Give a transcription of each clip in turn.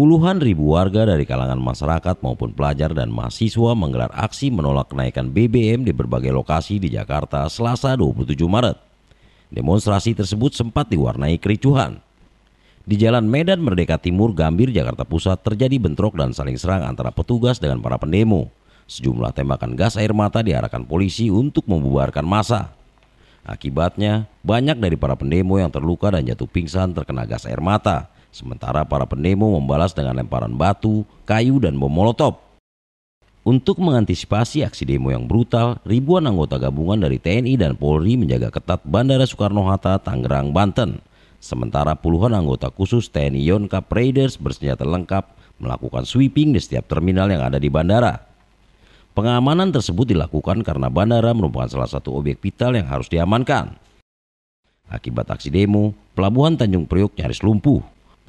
Puluhan ribu warga dari kalangan masyarakat maupun pelajar dan mahasiswa menggelar aksi menolak kenaikan BBM di berbagai lokasi di Jakarta Selasa 27 Maret. Demonstrasi tersebut sempat diwarnai kericuhan. Di Jalan Medan Merdeka Timur, Gambir, Jakarta Pusat terjadi bentrok dan saling serang antara petugas dengan para pendemo. Sejumlah tembakan gas air mata diarahkan polisi untuk membubarkan massa. Akibatnya, banyak dari para pendemo yang terluka dan jatuh pingsan terkena gas air mata Sementara para pendemo membalas dengan lemparan batu, kayu, dan bom molotov. Untuk mengantisipasi aksi demo yang brutal, ribuan anggota gabungan dari TNI dan Polri menjaga ketat Bandara Soekarno-Hatta, Tangerang, Banten. Sementara puluhan anggota khusus TNI Yonkap Raiders bersenjata lengkap melakukan sweeping di setiap terminal yang ada di bandara. Pengamanan tersebut dilakukan karena bandara merupakan salah satu objek vital yang harus diamankan. Akibat aksi demo, pelabuhan Tanjung Priok nyaris lumpuh.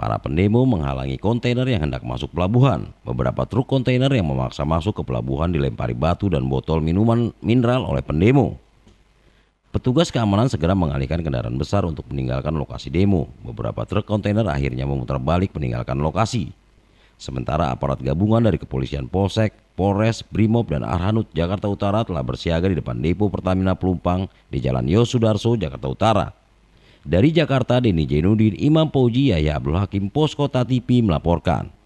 Para pendemo menghalangi kontainer yang hendak masuk pelabuhan. Beberapa truk kontainer yang memaksa masuk ke pelabuhan dilempari batu dan botol minuman mineral oleh pendemo. Petugas keamanan segera mengalihkan kendaraan besar untuk meninggalkan lokasi demo. Beberapa truk kontainer akhirnya memutar balik meninggalkan lokasi. Sementara aparat gabungan dari kepolisian Polsek, Polres, Brimob, dan Arhanut Jakarta Utara telah bersiaga di depan depo Pertamina Pelumpang di Jalan Yosudarso, Jakarta Utara dari Jakarta, Denny Jenudin, Imam Poji, Yahya Abdul Hakim, Poskota TV melaporkan.